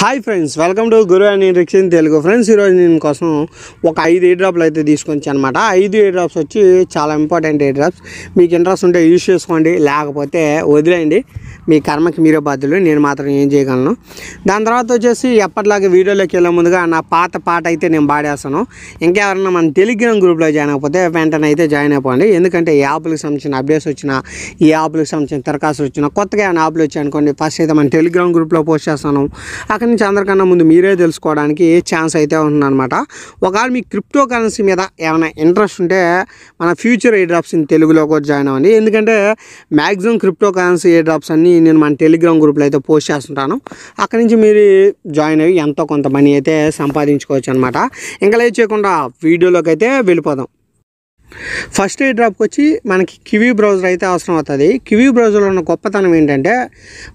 hi friends welcome to గురు అని రిక్షన్ తెలుగు ఫ్రెండ్స్ ఈరోజు నేను కోసం ఒక ఐదు ఏ డ్రాప్లు అయితే తీసుకొచ్చా అనమాట ఐదు ఏ డ్రాప్స్ వచ్చి చాలా ఇంపార్టెంట్ ఏ డ్రాప్స్ మీకు ఇంట్రెస్ట్ ఉంటే యూజ్ చేసుకోండి లేకపోతే వదిలేయండి మీ కర్మకి మీరే బాధ్యులు నేను మాత్రం ఏం చేయగలను దాని తర్వాత వచ్చేసి ఎప్పటిలాగే వీడియోలోకి వెళ్ళే ముందుగా నా పాత పాట అయితే నేను పాడేస్తాను ఇంకెవరన్నా మన టెలిగ్రామ్ గ్రూప్లో జాయిన్ అయిపోతే వెంటనే అయితే జాయిన్ అయిపోండి ఎందుకంటే ఈ యాప్లకు సంబంధించిన అప్డేట్స్ వచ్చిన ఈ యాప్లకు సంబంధించిన దరఖాస్తు వచ్చినా కొత్తగా ఏమైనా యాప్లు వచ్చాయనుకోండి ఫస్ట్ అయితే మన టెలిగ్రామ్ గ్రూప్లో పోస్ట్ చేస్తాను అక్కడి నుంచి అందరికన్నా ముందు మీరే తెలుసుకోవడానికి ఏ ఛాన్స్ అయితే ఉంటుందన్నమాట ఒకవేళ మీ క్రిప్టో కరెన్సీ మీద ఏమైనా ఇంట్రెస్ట్ ఉంటే మన ఫ్యూచర్ ఏ డ్రాప్స్ ఇన్ తెలుగులో కూడా జాయిన్ అవ్వండి ఎందుకంటే maximum crypto currency airdrops అన్నీ నేను మన టెలిగ్రామ్ గ్రూప్లో అయితే పోస్ట్ చేస్తుంటాను అక్కడి నుంచి మీరు జాయిన్ అయ్యి ఎంతో కొంత మనీ అయితే సంపాదించుకోవచ్చు అనమాట ఇంకా లేట్ చేయకుండా వీడియోలోకి అయితే వెళ్ళిపోదాం ఫస్ట్ ఎయిడ్ డ్రాప్కి వచ్చి మనకి కివీ బ్రౌజర్ అయితే అవసరం అవుతుంది కివీ బ్రౌజర్లో ఉన్న గొప్పతనం ఏంటంటే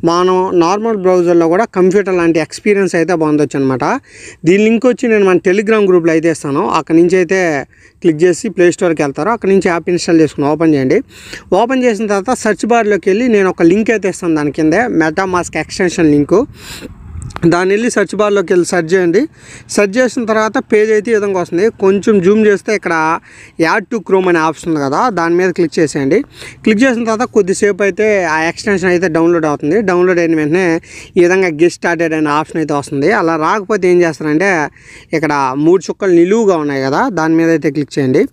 మనం నార్మల్ బ్రౌజర్లో కూడా కంప్యూటర్ లాంటి ఎక్స్పీరియన్స్ అయితే బాగుందొచ్చు అనమాట దీని లింక్ వచ్చి నేను మన టెలిగ్రామ్ గ్రూప్లో అయితే ఇస్తాను అక్కడి నుంచి అయితే క్లిక్ చేసి ప్లే స్టోర్కి వెళ్తారు అక్కడి నుంచి యాప్ ఇన్స్టాల్ చేసుకుని ఓపెన్ చేయండి ఓపెన్ చేసిన తర్వాత సర్చ్ బార్లోకి వెళ్ళి నేను ఒక లింక్ అయితే ఇస్తాను దాని కింద మెటామాస్క్ ఎక్స్టెన్షన్ లింకు దాన్ని వెళ్ళి సెర్చ్ బార్లోకి వెళ్ళి సెర్చ్ చేయండి సెర్చ్ చేసిన తర్వాత పేజ్ అయితే ఈ విధంగా వస్తుంది కొంచెం జూమ్ చేస్తే ఇక్కడ యాడ్ టు క్రోమ్ అనే ఆప్షన్ ఉంది కదా దాని మీద క్లిక్ చేసేయండి క్లిక్ చేసిన తర్వాత కొద్దిసేపు అయితే ఆ ఎక్స్టెన్షన్ అయితే డౌన్లోడ్ అవుతుంది డౌన్లోడ్ అయిన వెంటనే ఈ విధంగా గెస్ట్ స్టార్టెడ్ అనే ఆప్షన్ అయితే వస్తుంది అలా రాకపోతే ఏం చేస్తారంటే ఇక్కడ మూడు చుక్కలు నిలువుగా ఉన్నాయి కదా దాని మీద అయితే క్లిక్ చేయండి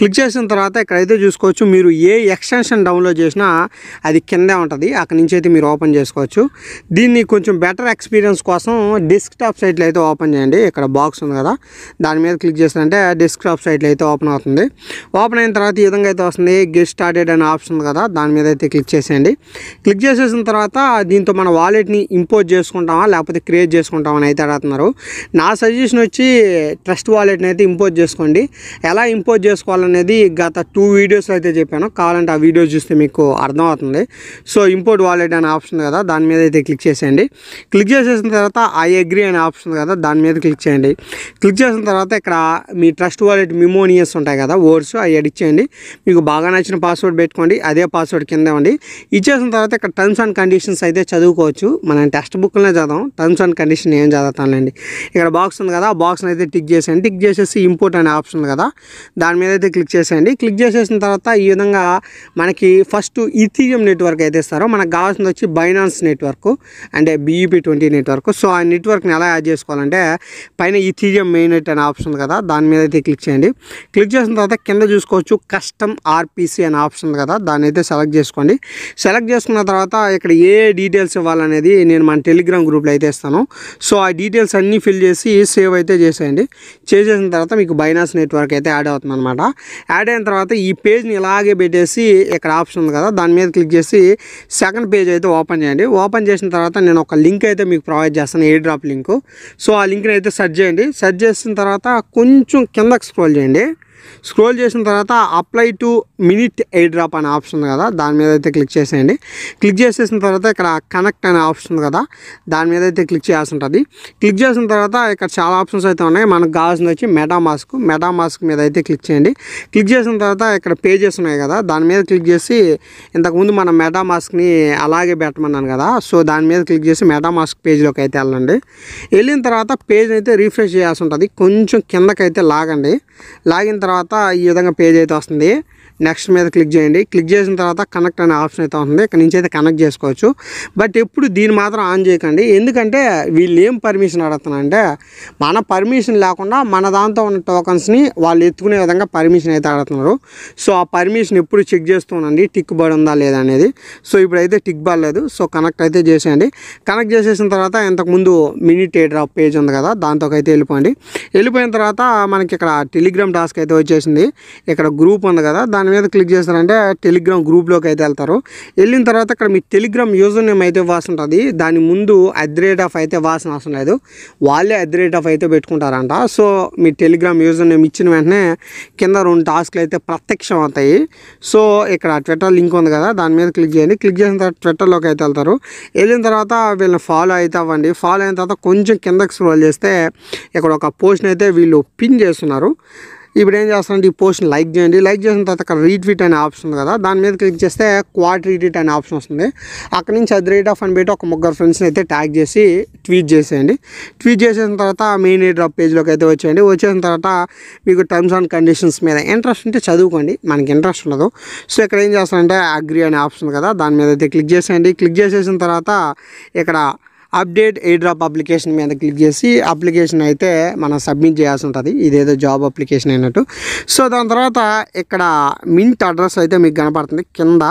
క్లిక్ చేసిన తర్వాత ఇక్కడైతే చూసుకోవచ్చు మీరు ఏ ఎక్స్టెన్షన్ డౌన్లోడ్ చేసినా అది కిందే ఉంటుంది అక్కడి నుంచి అయితే మీరు ఓపెన్ చేసుకోవచ్చు దీన్ని కొంచెం బెటర్ ఎక్స్పీరియన్స్ ఫోన్స్ కోసం డెస్క్టాప్ సైట్లు అయితే ఓపెన్ చేయండి ఇక్కడ బాక్స్ ఉంది కదా దాని మీద క్లిక్ చేసినంటే డెస్క్టాప్ సైట్లు అయితే ఓపెన్ అవుతుంది ఓపెన్ అయిన తర్వాత ఈ విధంగా అయితే వస్తుంది గెట్ స్టార్టెడ్ అనే ఆప్షన్ ఉంది కదా దాని మీద అయితే క్లిక్ చేసేయండి క్లిక్ చేసేసిన తర్వాత దీంతో మన వాలెట్ని ఇంపోజ్ చేసుకుంటామా లేకపోతే క్రియేట్ చేసుకుంటామని అయితే అడుగుతున్నారు నా సజెషన్ వచ్చి ట్రస్ట్ వాలెట్ని అయితే ఇంపోజ్ చేసుకోండి ఎలా ఇంపోజ్ చేసుకోవాలనేది గత టూ వీడియోస్ అయితే చెప్పాను కావాలంటే ఆ వీడియోస్ చూస్తే మీకు అర్థమవుతుంది సో ఇంపోర్ట్ వాలెట్ అనే ఆప్షన్ కదా దాని మీద అయితే క్లిక్ చేసేయండి క్లిక్ చేసేసిన చేసిన తర్వాత ఐ అగ్రీ అనే ఆప్షన్ కదా దాని మీద క్లిక్ చేయండి క్లిక్ చేసిన తర్వాత ఇక్కడ మీ ట్రస్ట్ వాలెట్ మిమోనియస్ ఉంటాయి కదా వర్డ్స్ అవి ఎడిట్ చేయండి మీకు బాగా నచ్చిన పాస్వర్డ్ పెట్టుకోండి అదే పాస్వర్డ్ కింద ఇవ్వండి ఇచ్చేసిన తర్వాత ఇక్కడ టర్మ్స్ అండ్ కండిషన్స్ అయితే చదువుకోవచ్చు మనం టెక్స్ట్ బుక్లోనే చదవం టర్మ్స్ అండ్ కండిషన్ ఏం చదువుతానండి ఇక్కడ బాక్స్ ఉంది కదా ఆ బాక్స్ని అయితే టిక్ చేసేయండి టిక్ చేసేసి ఇంపోర్ట్ అనే ఆప్షన్ కదా దాని మీద అయితే క్లిక్ చేసేయండి క్లిక్ చేసేసిన తర్వాత ఈ విధంగా మనకి ఫస్ట్ ఇథియం నెట్వర్క్ అయితే ఇస్తారో మనకు కావాల్సింది వచ్చి బైనాన్స్ నెట్వర్క్ అంటే బీఈపీ ట్వంటీ నెట్వర్క్ వరకు సో ఆ నెట్వర్క్ని ఎలా యాడ్ చేసుకోవాలంటే పైన ఈథీరియం మెయిన్ నెట్ అనే ఆప్షన్ కదా దాని మీద అయితే క్లిక్ చేయండి క్లిక్ చేసిన తర్వాత కింద చూసుకోవచ్చు కస్టమ్ ఆర్పిసి అనే ఆప్షన్ కదా దాన్ని అయితే సెలెక్ట్ చేసుకోండి సెలెక్ట్ చేసుకున్న తర్వాత ఇక్కడ ఏ డీటెయిల్స్ ఇవ్వాలనేది నేను మన టెలిగ్రామ్ గ్రూప్లో అయితే ఇస్తాను సో ఆ డీటెయిల్స్ అన్నీ ఫిల్ చేసి సేవ్ అయితే చేసేయండి చేసేసిన తర్వాత మీకు బైనాస్ నెట్వర్క్ అయితే యాడ్ అవుతుంది అనమాట యాడ్ అయిన తర్వాత ఈ పేజ్ని ఇలాగే పెట్టేసి ఇక్కడ ఆప్షన్ ఉంది కదా దాని మీద క్లిక్ చేసి సెకండ్ పేజ్ అయితే ఓపెన్ చేయండి ఓపెన్ చేసిన తర్వాత నేను ఒక లింక్ అయితే మీకు ప్రొవైడ్ ప్రొవైడ్ చేస్తాను ఎయిర్ డ్రాప్ లింకు సో ఆ లింక్ని అయితే సెర్చ్ చేయండి సెర్చ్ చేసిన తర్వాత కొంచెం కిందకి స్క్రోల్ చేయండి స్క్రోల్ చేసిన తర్వాత apply to minute airdrop అనే ఆప్షన్ ఉంది కదా దాని మీద అయితే క్లిక్ చేసేయండి క్లిక్ చేసేసిన తర్వాత ఇక్కడ కనెక్ట్ అనే ఆప్షన్ ఉంది కదా దాని మీద అయితే క్లిక్ చేయాల్సి ఉంటుంది క్లిక్ చేసిన తర్వాత ఇక్కడ చాలా ఆప్షన్స్ అయితే ఉన్నాయి మనకు కావాల్సింది వచ్చి మాస్క్ మెటా మాస్క్ మీద అయితే క్లిక్ చేయండి క్లిక్ చేసిన తర్వాత ఇక్కడ పేజెస్ ఉన్నాయి కదా దాని మీద క్లిక్ చేసి ఇంతకుముందు మనం మాస్క్ని అలాగే పెట్టమన్నాను కదా సో దాని మీద క్లిక్ చేసి మాస్క్ పేజ్లోకి అయితే వెళ్ళండి వెళ్ళిన తర్వాత పేజ్ అయితే రీఫ్రెష్ చేయాల్సి ఉంటుంది కొంచెం కిందకైతే లాగండి లాగిన తర్వాత తర్వాత ఈ విధంగా పేజ్ అయితే వస్తుంది నెక్స్ట్ మీద క్లిక్ చేయండి క్లిక్ చేసిన తర్వాత కనెక్ట్ అనే ఆప్షన్ అయితే ఉంటుంది ఇక్కడ నుంచి అయితే కనెక్ట్ చేసుకోవచ్చు బట్ ఎప్పుడు దీన్ని మాత్రం ఆన్ చేయకండి ఎందుకంటే వీళ్ళు ఏం పర్మిషన్ అడుగుతున్నారంటే మన పర్మిషన్ లేకుండా మన దాంతో ఉన్న టోకన్స్ని వాళ్ళు ఎత్తుకునే విధంగా పర్మిషన్ అయితే అడుగుతున్నారు సో ఆ పర్మిషన్ ఎప్పుడు చెక్ చేస్తూ ఉండండి టిక్ బర్డ్ ఉందా లేదా అనేది సో ఇప్పుడైతే టిక్ బాల్ లేదు సో కనెక్ట్ అయితే చేసేయండి కనెక్ట్ చేసేసిన తర్వాత ఇంతకుముందు మినీ టేడ్రాప్ పేజ్ ఉంది కదా దాంతోకైతే వెళ్ళిపోండి వెళ్ళిపోయిన తర్వాత మనకి ఇక్కడ టెలిగ్రామ్ టాస్క్ అయితే వచ్చేసింది ఇక్కడ గ్రూప్ ఉంది కదా దాని దాని మీద క్లిక్ చేస్తారంటే టెలిగ్రామ్ గ్రూప్లోకి అయితే వెళ్తారు వెళ్ళిన తర్వాత ఇక్కడ మీ టెలిగ్రామ్ యూజర్ నేమ్ అయితే వాసన ఉంటుంది దాని ముందు అట్ ది రేట్ ఆఫ్ అయితే వాసన అవసరం లేదు వాళ్ళే అట్ రేట్ ఆఫ్ అయితే పెట్టుకుంటారంట సో మీ టెలిగ్రామ్ యూజర్ నేమ్ ఇచ్చిన వెంటనే కింద రెండు టాస్క్లు అయితే ప్రత్యక్షం అవుతాయి సో ఇక్కడ ట్విట్టర్ లింక్ ఉంది కదా దాని మీద క్లిక్ చేయండి క్లిక్ చేసిన తర్వాత ట్విట్టర్లోకి అయితే వెళ్తారు వెళ్ళిన తర్వాత వీళ్ళని ఫాలో అయితే అవ్వండి ఫాలో అయిన తర్వాత కొంచెం కిందకి స్క్రోల్ చేస్తే ఇక్కడ ఒక పోస్ట్ని అయితే వీళ్ళు పిన్ చేస్తున్నారు ఇప్పుడు ఏం చేస్తానంటే ఈ పోస్ట్ని లైక్ చేయండి లైక్ చేసిన తర్వాత అక్కడ రీట్వీట్ అనే ఆప్షన్ ఉంది కదా దాని మీద క్లిక్ చేస్తే క్వాడ్ రీట్వీట్ అనే ఆప్షన్ వస్తుంది అక్కడ నుంచి అది రేట్ ఆఫ్ అని పెట్టి ఒక ముగ్గురు ఫ్రెండ్స్ని అయితే ట్యాగ్ చేసి ట్వీట్ చేసేయండి ట్వీట్ చేసిన తర్వాత మెయిన్ డ్రాప్ పేజ్లోకి అయితే వచ్చేయండి వచ్చేసిన తర్వాత మీకు టర్మ్స్ అండ్ కండిషన్స్ మీద ఇంట్రెస్ట్ ఉంటే చదువుకోండి మనకి ఇంట్రెస్ట్ ఉండదు సో ఇక్కడ ఏం చేస్తానంటే అగ్రి అనే ఆప్షన్ కదా దాని మీద అయితే క్లిక్ చేసేయండి క్లిక్ చేసేసిన తర్వాత ఇక్కడ అప్డేట్ డ్రాప్ అప్లికేషన్ మీద క్లిక్ చేసి అప్లికేషన్ అయితే మనం సబ్మిట్ చేయాల్సి ఉంటుంది ఇదేదో జాబ్ అప్లికేషన్ అయినట్టు సో దాని తర్వాత ఇక్కడ మింట్ అడ్రస్ అయితే మీకు కనపడుతుంది కింద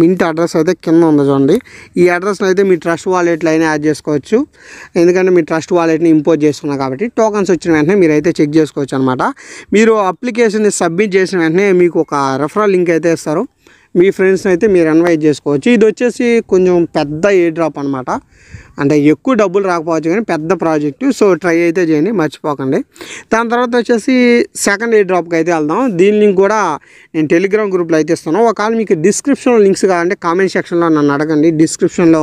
మింట్ అడ్రస్ అయితే కింద ఉంది చూడండి ఈ అడ్రస్ని అయితే మీ ట్రస్ట్ వాలెట్లో అయినా యాడ్ చేసుకోవచ్చు ఎందుకంటే మీ ట్రస్ట్ వాలెట్ని ఇంపోర్ట్ చేసుకున్నా కాబట్టి టోకన్స్ వచ్చిన వెంటనే మీరు అయితే చెక్ చేసుకోవచ్చు అనమాట మీరు అప్లికేషన్ని సబ్మిట్ చేసిన వెంటనే మీకు ఒక రెఫరల్ లింక్ అయితే ఇస్తారు మీ ఫ్రెండ్స్ని అయితే మీరు ఇన్వైట్ చేసుకోవచ్చు ఇది వచ్చేసి కొంచెం పెద్ద ఏ డ్రాప్ అనమాట అంటే ఎక్కువ డబ్బులు రాకపోవచ్చు కానీ పెద్ద ప్రాజెక్టు సో ట్రై అయితే చేయండి మర్చిపోకండి దాని తర్వాత వచ్చేసి సెకండ్ ఎయిడ్ డ్రాప్కి అయితే వెళ్దాం దీని లింక్ కూడా నేను టెలిగ్రామ్ గ్రూప్లో అయితే ఇస్తాను ఒకవేళ మీకు డిస్క్రిప్షన్లో లింక్స్ కావాలంటే కామెంట్ సెక్షన్లో నన్ను అడగండి డిస్క్రిప్షన్లో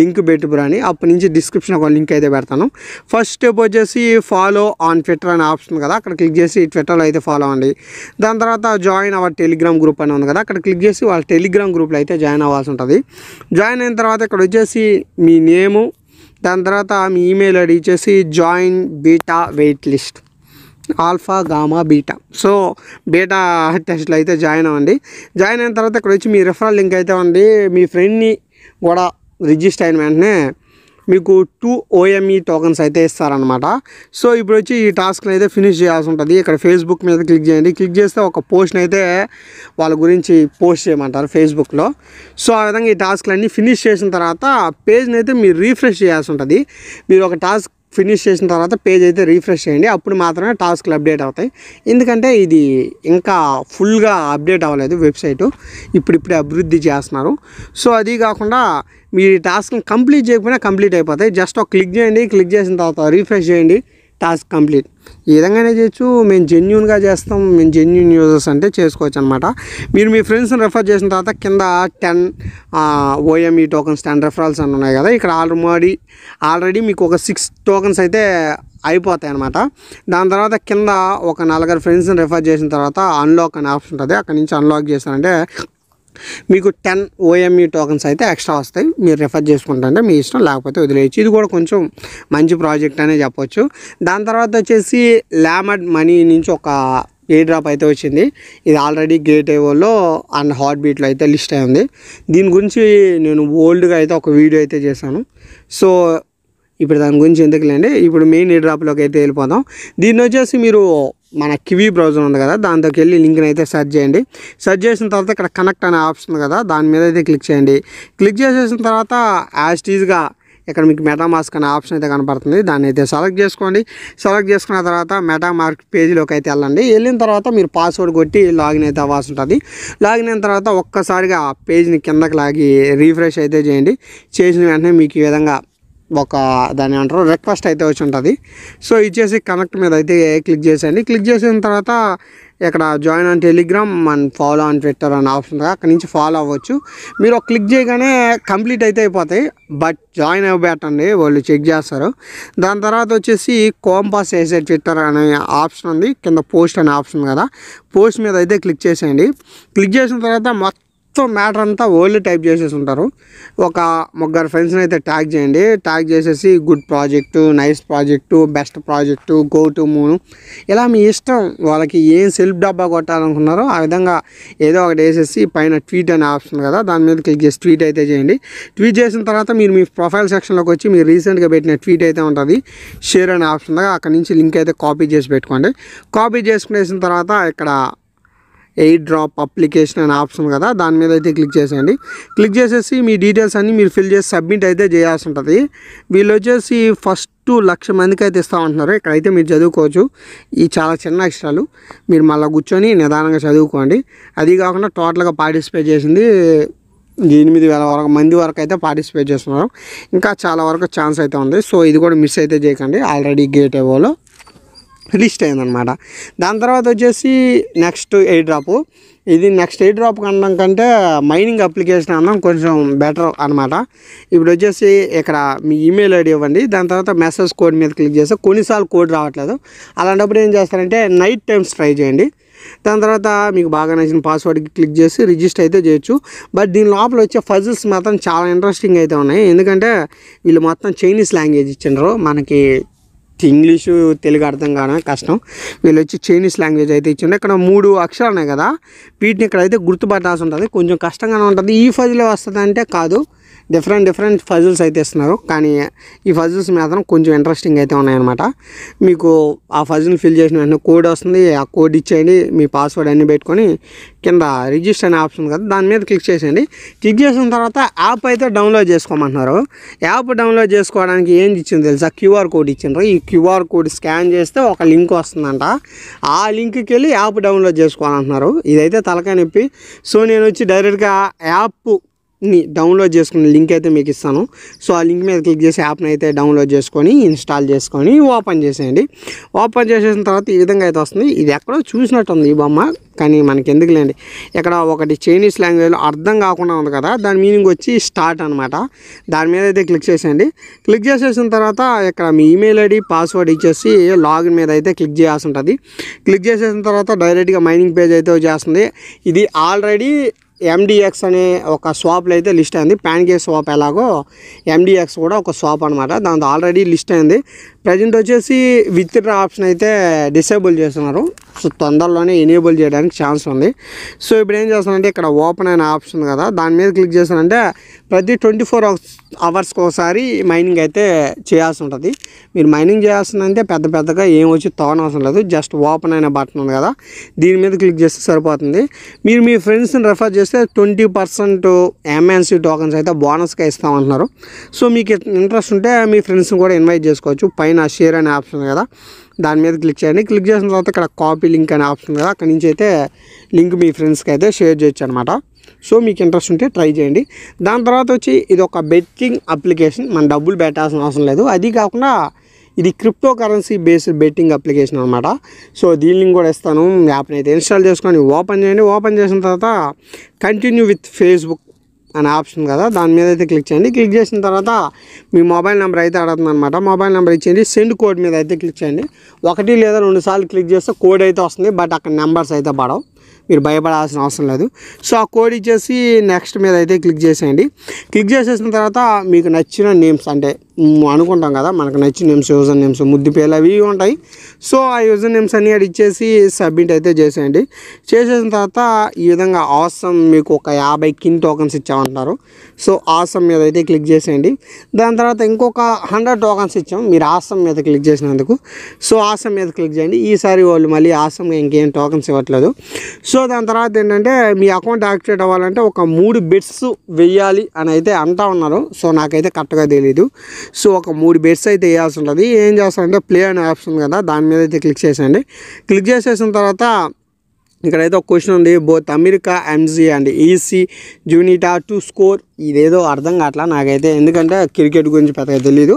లింక్ పెట్టుబురని అప్పటి నుంచి డిస్క్రిప్షన్ ఒక లింక్ అయితే పెడతాను ఫస్ట్ స్టెప్ వచ్చేసి ఫాలో ఆన్ ట్విట్టర్ అనే ఆప్షన్ కదా అక్కడ క్లిక్ చేసి ట్విట్టర్లో అయితే ఫాలో అండి దాని తర్వాత జాయిన్ అవర్ టెలిగ్రామ్ గ్రూప్ అని ఉంది కదా అక్కడ క్లిక్ చేసి వాళ్ళ టెలిగ్రామ్ గ్రూప్లో అయితే జాయిన్ అవ్వాల్సి ఉంటుంది జాయిన్ అయిన తర్వాత ఇక్కడ వచ్చేసి మీ నేము దాని తర్వాత ఆమె ఈమెయిల్ ఐడి వచ్చేసి join beta wait list alpha gamma beta so beta టెస్ట్లో అయితే జాయిన్ అవ్వండి జాయిన్ అయిన తర్వాత ఇక్కడ వచ్చి మీ రిఫరల్ లింక్ అయితే ఉంది మీ ఫ్రెండ్ని కూడా రిజిస్టర్ అయిన వెంటనే మీకు టూ ఓఎంఈ టోకన్స్ అయితే ఇస్తారనమాట సో ఇప్పుడు వచ్చి ఈ టాస్క్ని అయితే ఫినిష్ చేయాల్సి ఉంటుంది ఇక్కడ ఫేస్బుక్ మీద క్లిక్ చేయండి క్లిక్ చేస్తే ఒక పోస్ట్ని అయితే వాళ్ళ గురించి పోస్ట్ చేయమంటారు ఫేస్బుక్లో సో ఆ విధంగా ఈ టాస్క్లన్నీ ఫినిష్ చేసిన తర్వాత పేజ్ని అయితే మీరు రీఫ్రెష్ చేయాల్సి ఉంటుంది మీరు ఒక టాస్క్ ఫినిష్ చేసిన తర్వాత పేజ్ అయితే రీఫ్రెష్ చేయండి అప్పుడు మాత్రమే టాస్క్లు అప్డేట్ అవుతాయి ఎందుకంటే ఇది ఇంకా ఫుల్గా అప్డేట్ అవ్వలేదు వెబ్సైటు ఇప్పుడిప్పుడే అభివృద్ధి చేస్తున్నారు సో అది కాకుండా మీరు టాస్క్ని కంప్లీట్ చేయకపోయినా కంప్లీట్ అయిపోతాయి జస్ట్ ఒక క్లిక్ చేయండి క్లిక్ చేసిన తర్వాత రీఫ్రెష్ చేయండి టాస్క్ కంప్లీట్ ఈ విధంగానే చేయొచ్చు మేము జెన్యున్గా చేస్తాం మేము జెన్యున్ యూజర్స్ అంటే చేసుకోవచ్చు అనమాట మీరు మీ ఫ్రెండ్స్ని రెఫర్ చేసిన తర్వాత కింద ten OME tokens ten referrals అని ఉన్నాయి కదా ఇక్కడ ఆల్రెడీ ఆల్రెడీ మీకు ఒక సిక్స్ టోకన్స్ అయితే అయిపోతాయి అనమాట దాని తర్వాత కింద ఒక నలుగురు ఫ్రెండ్స్ని రెఫర్ చేసిన తర్వాత అన్లాక్ అనే ఆప్షన్ ఉంటుంది అక్కడ నుంచి అన్లాక్ చేశారంటే మీకు టెన్ ఓఎంఈ టోకన్స్ అయితే ఎక్స్ట్రా వస్తాయి మీరు రిఫర్ చేసుకుంటుంటే మీ ఇష్టం లేకపోతే వదిలేయచ్చు ఇది కూడా కొంచెం మంచి ప్రాజెక్ట్ అనే చెప్పొచ్చు దాని తర్వాత వచ్చేసి ల్యామడ్ మనీ నుంచి ఒక ఏ డ్రాప్ అయితే వచ్చింది ఇది ఆల్రెడీ గేట్ ఏవోలో అండ్ హాట్ బీట్లో అయితే లిస్ట్ అయి ఉంది దీని గురించి నేను ఓల్డ్గా అయితే ఒక వీడియో అయితే చేశాను సో ఇప్పుడు దాని గురించి ఎందుకులేండి ఇప్పుడు మెయిన్ ఈ డ్రాప్లోకి అయితే వెళ్ళిపోదాం దీన్ని వచ్చేసి మీరు మన కివీ బ్రౌజర్ ఉంది కదా దాంతోకి వెళ్ళి లింక్ని అయితే సెర్చ్ చేయండి సెర్చ్ చేసిన తర్వాత ఇక్కడ కనెక్ట్ అనే ఆప్షన్ కదా దాని మీద అయితే క్లిక్ చేయండి క్లిక్ చేసేసిన తర్వాత యాజ్ టీజ్గా ఇక్కడ మీకు మెటామాస్క్ అనే ఆప్షన్ అయితే కనపడుతుంది దాన్ని అయితే సెలెక్ట్ చేసుకోండి సెలెక్ట్ చేసుకున్న తర్వాత మెటామార్క్ పేజీలోకి అయితే వెళ్ళండి వెళ్ళిన తర్వాత మీరు పాస్వర్డ్ కొట్టి లాగిన్ అయితే అవ్వాల్సి ఉంటుంది లాగిన్ అయిన తర్వాత ఒక్కసారిగా పేజ్ని కిందకి లాగి రీఫ్రెష్ అయితే చేయండి చేసిన వెంటనే మీకు ఈ విధంగా ఒక దాని అంటారు రిక్వెస్ట్ అయితే వచ్చి ఉంటుంది సో ఇచ్చేసి కనెక్ట్ మీద అయితే క్లిక్ చేసేయండి క్లిక్ చేసిన తర్వాత ఇక్కడ జాయిన్ ఆన్ టెలిగ్రామ్ మన ఫాలో ఆన్ ట్విట్టర్ అనే ఆప్షన్ అక్కడి నుంచి ఫాలో అవ్వచ్చు మీరు ఒక క్లిక్ చేయగానే కంప్లీట్ అయితే అయిపోతాయి బట్ జాయిన్ అవ్వబెట్టండి వాళ్ళు చెక్ చేస్తారు దాని తర్వాత వచ్చేసి కోంపాస్ వేసే ట్విట్టర్ అనే ఆప్షన్ ఉంది కింద పోస్ట్ అనే ఆప్షన్ కదా పోస్ట్ మీద అయితే క్లిక్ చేసేయండి క్లిక్ చేసిన తర్వాత మొత్తం మొత్తం మ్యాటర్ అంతా ఓన్లీ టైప్ చేసేసి ఉంటారు ఒక ముగ్గురు ఫ్రెండ్స్ని అయితే ట్యాగ్ చేయండి ట్యాగ్ చేసేసి good project nice project best project go to moon ఇలా మీ ఇష్టం వాళ్ళకి ఏం సెల్ఫ్ డబ్బా కొట్టాలనుకున్నారో ఆ విధంగా ఏదో ఒకటి వేసేసి పైన ట్వీట్ అనే ఆప్షన్ కదా దాని మీద క్లిక్ చేసి ట్వీట్ అయితే చేయండి ట్వీట్ చేసిన తర్వాత మీరు మీ ప్రొఫైల్ సెక్షన్లోకి వచ్చి మీరు రీసెంట్గా పెట్టిన ట్వీట్ అయితే ఉంటుంది షేర్ అనే ఆప్షన్ అక్కడ నుంచి లింక్ అయితే కాపీ చేసి పెట్టుకోండి కాపీ చేసుకునేసిన తర్వాత ఇక్కడ ఎయిర్ డ్రాప్ అప్లికేషన్ అనే ఆప్షన్ కదా దాని మీద అయితే క్లిక్ చేసేయండి క్లిక్ చేసేసి మీ డీటెయిల్స్ అన్నీ మీరు ఫిల్ చేసి సబ్మిట్ అయితే చేయాల్సి ఉంటుంది వీళ్ళు వచ్చేసి ఫస్ట్ లక్ష మందికి అయితే ఇస్తూ ఉంటున్నారు ఇక్కడైతే మీరు చదువుకోవచ్చు ఈ చాలా చిన్న అక్షరాలు మీరు మళ్ళీ కూర్చొని నిదానంగా చదువుకోండి అది కాకుండా టోటల్గా పార్టిసిపేట్ చేసింది ఎనిమిది వేల వరకు మంది వరకు అయితే పార్టిసిపేట్ చేస్తున్నారు ఇంకా చాలా వరకు ఛాన్స్ అయితే ఉంది సో ఇది కూడా మిస్ అయితే చేయకండి ఆల్రెడీ గేట్ ఏవోలో లిస్ట్ అయిందనమాట దాని తర్వాత వచ్చేసి నెక్స్ట్ ఎయిర్ డ్రాప్ ఇది నెక్స్ట్ ఎయిర్ డ్రాప్ అనడం కంటే మైనింగ్ అప్లికేషన్ అనడం కొంచెం బెటర్ అనమాట ఇప్పుడు వచ్చేసి ఇక్కడ మీ ఇమెయిల్ ఐడి ఇవ్వండి దాని తర్వాత మెసేజ్ కోడ్ మీద క్లిక్ చేస్తే కొన్నిసార్లు కోడ్ రావట్లేదు అలాంటప్పుడు ఏం చేస్తారంటే నైట్ టైమ్స్ ట్రై చేయండి దాని తర్వాత మీకు బాగా నచ్చిన పాస్వర్డ్కి క్లిక్ చేసి రిజిస్టర్ అయితే చేయొచ్చు బట్ దీని లోపల వచ్చే ఫజిల్స్ మాత్రం చాలా ఇంట్రెస్టింగ్ అయితే ఉన్నాయి ఎందుకంటే వీళ్ళు మొత్తం చైనీస్ లాంగ్వేజ్ ఇచ్చినారు మనకి ఇంగ్లీషు తెలుగు అర్థం కానీ కష్టం వీళ్ళు వచ్చి చైనీస్ లాంగ్వేజ్ అయితే ఇచ్చిండే ఇక్కడ మూడు అక్షరాలు ఉన్నాయి కదా వీటిని ఇక్కడ అయితే గుర్తుపట్టాల్సి ఉంటుంది కొంచెం కష్టంగానే ఉంటుంది ఈ ఫజిలో అంటే కాదు డిఫరెంట్ డిఫరెంట్ ఫజిల్స్ అయితే ఇస్తున్నారు కానీ ఈ ఫజిల్స్ మాత్రం కొంచెం ఇంట్రెస్టింగ్ అయితే ఉన్నాయన్నమాట మీకు ఆ ఫజిల్ ఫిల్ చేసిన వెంటనే కోడ్ వస్తుంది ఆ కోడ్ ఇచ్చేయండి మీ పాస్వర్డ్ అన్నీ పెట్టుకొని కింద రిజిస్టర్ అనే ఆప్షన్ కదా దాని మీద క్లిక్ చేసేయండి క్లిక్ చేసిన తర్వాత యాప్ అయితే డౌన్లోడ్ చేసుకోమంటున్నారు యాప్ డౌన్లోడ్ చేసుకోవడానికి ఏం ఇచ్చింది తెలుసా క్యూఆర్ కోడ్ ఇచ్చిండ్రు ఈ క్యూఆర్ కోడ్ స్కాన్ చేస్తే ఒక లింక్ వస్తుందంట ఆ లింక్కి వెళ్ళి యాప్ డౌన్లోడ్ చేసుకోవాలంటున్నారు ఇదైతే తలకాయ నొప్పి సో నేను వచ్చి డైరెక్ట్గా యాప్ డౌన్లోడ్ చేసుకున్న లింక్ అయితే మీకు ఇస్తాను సో ఆ లింక్ మీద క్లిక్ చేసి యాప్ని అయితే డౌన్లోడ్ చేసుకొని ఇన్స్టాల్ చేసుకొని ఓపెన్ చేసేయండి ఓపెన్ చేసేసిన తర్వాత ఈ విధంగా అయితే వస్తుంది ఇది ఎక్కడో చూసినట్టుంది ఈ బొమ్మ కానీ మనకి ఎందుకులేండి ఇక్కడ ఒకటి చైనీస్ లాంగ్వేజ్లో అర్థం కాకుండా ఉంది కదా దాని మీనింగ్ వచ్చి స్టార్ట్ అనమాట దాని మీద అయితే క్లిక్ చేసేయండి క్లిక్ చేసేసిన తర్వాత ఇక్కడ మీ ఈమెయిల్ ఐడి పాస్వర్డ్ ఇచ్చేసి లాగిన్ మీద అయితే క్లిక్ చేయాల్సి ఉంటుంది క్లిక్ చేసేసిన తర్వాత డైరెక్ట్గా మైనింగ్ పేజ్ అయితే చేస్తుంది ఇది ఆల్రెడీ ఎండిఎక్స్ అనే ఒక స్వాప్లో అయితే లిస్ట్ అయింది ప్యాన్ కేక్ స్వాప్ ఎలాగో ఎండిఎక్స్ కూడా ఒక స్వాప్ అనమాట దాంతో ఆల్రెడీ లిస్ట్ అయింది ప్రజెంట్ వచ్చేసి విత్డ్రా ఆప్షన్ అయితే డిసేబుల్ చేస్తున్నారు సో తొందరలోనే ఎనేబుల్ చేయడానికి ఛాన్స్ ఉంది సో ఇప్పుడు ఏం చేస్తానంటే ఇక్కడ ఓపెన్ అయిన ఆప్షన్ కదా దాని మీద క్లిక్ చేస్తానంటే ప్రతి ట్వంటీ ఫోర్ అవర్స్కి ఒకసారి మైనింగ్ అయితే చేయాల్సి ఉంటుంది మీరు మైనింగ్ చేయాల్సిందంటే పెద్ద పెద్దగా ఏం వచ్చి తోనవసరం లేదు జస్ట్ ఓపెన్ అయిన బటన్ ఉంది కదా దీని మీద క్లిక్ చేస్తే సరిపోతుంది మీరు మీ ఫ్రెండ్స్ని రెఫర్ చేస్తే ట్వంటీ పర్సెంట్ ఎంఎన్సీ టోకన్స్ అయితే బోనస్గా ఇస్తామంటున్నారు సో మీకు ఇంట్రెస్ట్ ఉంటే మీ ఫ్రెండ్స్ని కూడా ఇన్వైట్ చేసుకోవచ్చు పైన పైన షేర్ అనే ఆప్షన్ కదా దాని మీద క్లిక్ చేయండి క్లిక్ చేసిన తర్వాత ఇక్కడ కాపీ లింక్ అనే ఆప్షన్ కదా అక్కడి నుంచి అయితే లింక్ మీ ఫ్రెండ్స్కి అయితే షేర్ చేయొచ్చు అనమాట సో మీకు ఇంట్రెస్ట్ ఉంటే ట్రై చేయండి దాని తర్వాత వచ్చి ఇది ఒక బెట్టింగ్ అప్లికేషన్ మన డబ్బులు పెట్టాల్సిన అవసరం లేదు అది కాకుండా ఇది crypto currency based betting application అనమాట సో దీని లింక్ కూడా ఇస్తాను యాప్ని అయితే ఇన్స్టాల్ చేసుకొని ఓపెన్ చేయండి ఓపెన్ చేసిన తర్వాత కంటిన్యూ విత్ ఫేస్బుక్ అనే ఆప్షన్ కదా దాని మీద అయితే క్లిక్ చేయండి క్లిక్ చేసిన తర్వాత మీ మొబైల్ నెంబర్ అయితే అడుగుతుంది అనమాట మొబైల్ నెంబర్ ఇచ్చేయండి సెండ్ కోడ్ మీద అయితే క్లిక్ చేయండి ఒకటి లేదా రెండు సార్లు క్లిక్ చేస్తే కోడ్ అయితే వస్తుంది బట్ అక్కడ నెంబర్స్ అయితే పడవు మీరు భయపడాల్సిన అవసరం లేదు సో ఆ కోడ్ ఇచ్చేసి నెక్స్ట్ మీద అయితే క్లిక్ చేసేయండి క్లిక్ చేసేసిన తర్వాత మీకు నచ్చిన నేమ్స్ అంటే అనుకుంటాం కదా మనకు నచ్చిన నేమ్స్ యూజర్ నేమ్స్ ముద్దు పేర్లు అవి ఉంటాయి సో ఆ యూజర్ నేమ్స్ అన్ని అడి ఇచ్చేసి సబ్మిట్ అయితే చేసేయండి చేసేసిన తర్వాత ఈ విధంగా ఆసం మీకు ఒక యాభై కిన్ టోకన్స్ ఇచ్చామంటారు సో ఆసం మీద అయితే క్లిక్ చేసేయండి దాని తర్వాత ఇంకొక హండ్రెడ్ టోకన్స్ ఇచ్చాం మీరు ఆసం మీద క్లిక్ చేసినందుకు సో ఆసం మీద క్లిక్ చేయండి ఈసారి వాళ్ళు మళ్ళీ ఆసమ్ ఇంకేం టోకన్స్ ఇవ్వట్లేదు సో దాని తర్వాత ఏంటంటే మీ అకౌంట్ యాక్టివేట్ అవ్వాలంటే ఒక మూడు బిట్స్ వెయ్యాలి అని అయితే అంటా ఉన్నారు సో నాకైతే కరెక్ట్గా తెలియదు సో ఒక మూడు బెట్స్ అయితే వేయాల్సి ఉంటుంది ఏం చేస్తామంటే ప్లే అనే ఆప్షన్ కదా దాని మీద అయితే క్లిక్ చేసేయండి క్లిక్ చేసేసిన తర్వాత ఇక్కడైతే ఒక క్వశ్చన్ ఉంది both America MG and EC జూనిటా టు స్కోర్ ఇదేదో అర్థం కావట్లా నాకైతే ఎందుకంటే క్రికెట్ గురించి పెద్దగా తెలియదు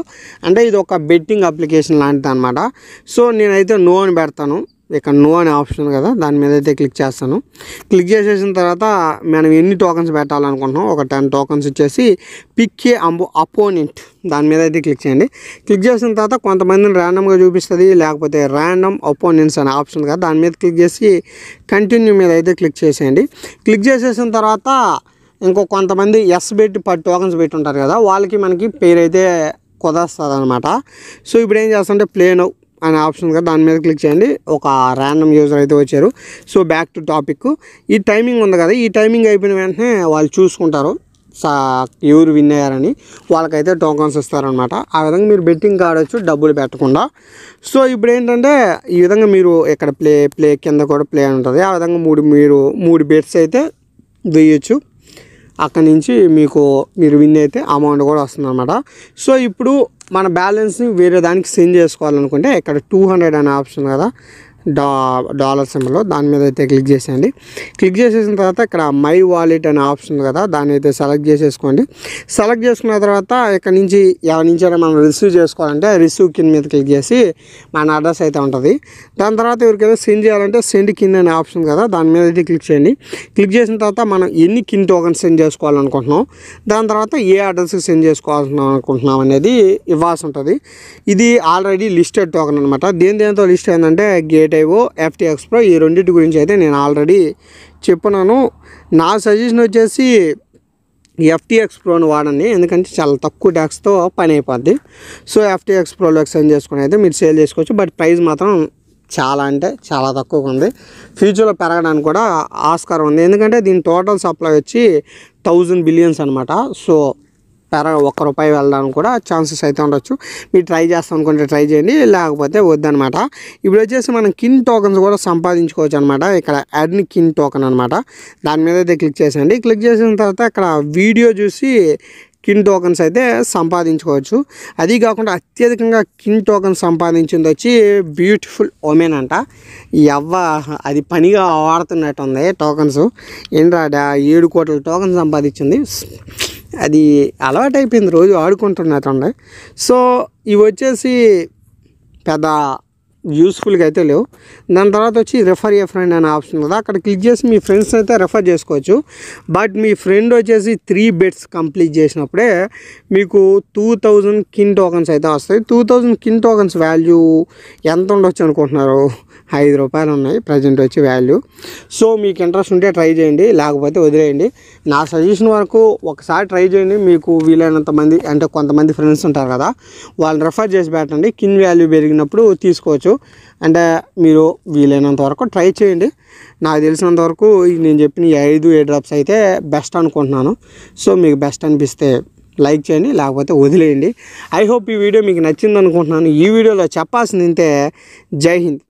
అంటే ఇది ఒక బెట్టింగ్ అప్లికేషన్ లాంటిది అనమాట సో నేనైతే నో అని పెడతాను ఇక్కడ నో అనే ఆప్షన్ కదా దాని మీద అయితే క్లిక్ చేస్తాను క్లిక్ చేసేసిన తర్వాత మనం ఎన్ని టోకన్స్ పెట్టాలనుకుంటున్నాం ఒక టెన్ టోకన్స్ వచ్చేసి పిక్కే అంబో అపోనెంట్ దాని మీద అయితే క్లిక్ చేయండి క్లిక్ చేసిన తర్వాత కొంతమందిని ర్యాండమ్గా చూపిస్తుంది లేకపోతే ర్యాండమ్ అపోనెంట్స్ అనే ఆప్షన్ కదా దాని మీద క్లిక్ చేసి కంటిన్యూ మీద అయితే క్లిక్ చేసేయండి క్లిక్ చేసేసిన తర్వాత ఇంకో కొంతమంది ఎస్ పెట్టి పది టోకన్స్ పెట్టి ఉంటారు కదా వాళ్ళకి మనకి పేరు అయితే కుదరస్తుంది అనమాట సో ఇప్పుడు ఏం చేస్తుంటే ప్లేన్ అనే ఆప్షన్ కదా దాని మీద క్లిక్ చేయండి ఒక ర్యాండమ్ యూజర్ అయితే వచ్చారు సో బ్యాక్ టు టాపిక్ ఈ టైమింగ్ ఉంది కదా ఈ టైమింగ్ అయిపోయిన వెంటనే వాళ్ళు చూసుకుంటారు సా ఎవరు విన్ అయ్యారని వాళ్ళకైతే టోకన్స్ ఇస్తారనమాట ఆ విధంగా మీరు బెట్టింగ్ ఆడవచ్చు డబ్బులు పెట్టకుండా సో ఇప్పుడు ఏంటంటే ఈ విధంగా మీరు ఇక్కడ ప్లే ప్లే కింద కూడా ప్లే అని ఉంటుంది ఆ విధంగా మూడు మీరు మూడు బెట్స్ అయితే వేయచ్చు అక్కడి నుంచి మీకు మీరు విన్ అయితే అమౌంట్ కూడా వస్తుంది అనమాట సో ఇప్పుడు మన బ్యాలెన్స్ని వేరే దానికి సెండ్ చేసుకోవాలనుకుంటే ఇక్కడ టూ హండ్రెడ్ అనే ఆప్షన్ కదా డా డాలర్ సింబల్ దాని మీద అయితే క్లిక్ చేసేయండి క్లిక్ చేసేసిన తర్వాత ఇక్కడ మై వాలెట్ అనే ఆప్షన్ ఉంది కదా దాన్ని అయితే సెలెక్ట్ చేసేసుకోండి సెలెక్ట్ చేసుకున్న తర్వాత ఇక్కడ నుంచి ఎవరి నుంచి అయినా మనం రిసీవ్ చేసుకోవాలంటే రిసీవ్ కింద మీద క్లిక్ చేసి మన అడ్రస్ అయితే ఉంటుంది దాని తర్వాత ఎవరికైనా సెండ్ చేయాలంటే సెండ్ కింద అనే ఆప్షన్ కదా దాని మీద అయితే క్లిక్ చేయండి క్లిక్ చేసిన తర్వాత మనం ఎన్ని కిన్ టోకన్స్ సెండ్ చేసుకోవాలనుకుంటున్నాం దాని తర్వాత ఏ అడ్రస్కి సెండ్ చేసుకోవాలనుకుంటున్నాం అనుకుంటున్నాం అనేది ఇవ్వాల్సి ఉంటుంది ఇది ఆల్రెడీ లిస్టెడ్ టోకన్ అనమాట దేని దేనితో లిస్ట్ ఏంటంటే గేట్ ఎఫ్టీటీఐఓ ఎఫ్టీఎక్స్ ప్రో ఈ రెండింటి గురించి అయితే నేను ఆల్రెడీ చెప్పున్నాను నా సజెషన్ వచ్చేసి ఎఫ్టీఎక్స్ ప్రోని వాడండి ఎందుకంటే చాలా తక్కువ ట్యాక్స్తో పని అయిపోద్ది సో ఎఫ్టీఎక్స్ ప్రోలో ఎక్స్చేంజ్ చేసుకుని అయితే మీరు సేల్ చేసుకోవచ్చు బట్ ప్రైస్ మాత్రం చాలా అంటే చాలా తక్కువగా ఉంది ఫ్యూచర్లో పెరగడానికి కూడా ఆస్కారం ఉంది ఎందుకంటే దీని టోటల్ సప్లై వచ్చి థౌజండ్ బిలియన్స్ అనమాట సో పార ఒక్క రూపాయి వెళ్ళడానికి కూడా ఛాన్సెస్ అయితే ఉండొచ్చు మీరు ట్రై చేస్తాం అనుకుంటే ట్రై చేయండి లేకపోతే వద్దనమాట ఇప్పుడు వచ్చేసి మనం కిన్ టోకన్స్ కూడా సంపాదించుకోవచ్చు అనమాట ఇక్కడ అడ్న్ కిన్ టోకన్ అనమాట దాని మీద అయితే క్లిక్ చేసేయండి క్లిక్ చేసిన తర్వాత ఇక్కడ వీడియో చూసి కిన్ టోకన్స్ అయితే సంపాదించుకోవచ్చు అది కాకుండా అత్యధికంగా కిన్ టోకన్ సంపాదించింది వచ్చి బ్యూటిఫుల్ ఒమెన్ అంట ఎవ్వ అది పనిగా వాడుతున్నట్టు ఉంది టోకన్స్ ఏంట్రా ఏడు కోట్ల టోకన్ సంపాదించింది అది అలవాటైపోయింది రోజు ఆడుకుంటున్నట్టుండే సో ఇవి వచ్చేసి పెద్ద యూస్ఫుల్గా అయితే లేవు దాని తర్వాత వచ్చి రెఫర్ ఏ ఫ్రెండ్ అనే ఆప్షన్ కదా అక్కడ క్లిక్ చేసి మీ ఫ్రెండ్స్ అయితే రెఫర్ చేసుకోవచ్చు బట్ మీ ఫ్రెండ్ వచ్చేసి త్రీ బెడ్స్ కంప్లీట్ చేసినప్పుడే మీకు టూ థౌజండ్ కిన్ టోకన్స్ అయితే వస్తాయి two thousand Kin tokens value ఎంత ఉండొచ్చు అనుకుంటున్నారు ఐదు రూపాయలు ఉన్నాయి ప్రజెంట్ వచ్చి వాల్యూ సో మీకు ఇంట్రెస్ట్ ఉంటే ట్రై చేయండి లేకపోతే వదిలేయండి నా సజెషన్ వరకు ఒకసారి ట్రై చేయండి మీకు వీలైనంత మంది అంటే కొంతమంది ఫ్రెండ్స్ ఉంటారు కదా వాళ్ళని రెఫర్ చేసి పెట్టండి కిన్ వాల్యూ పెరిగినప్పుడు తీసుకోవచ్చు అండ్ మీరు వీలైనంత వరకు ట్రై చేయండి నాకు తెలిసినంత వరకు నేను చెప్పిన ఐదు ఏ డ్రాప్స్ అయితే బెస్ట్ అనుకుంటున్నాను సో మీకు బెస్ట్ అనిపిస్తే లైక్ చేయండి లేకపోతే వదిలేయండి ఐ హోప్ ఈ వీడియో మీకు నచ్చింది అనుకుంటున్నాను ఈ వీడియోలో చెప్పాల్సింది జై హింద్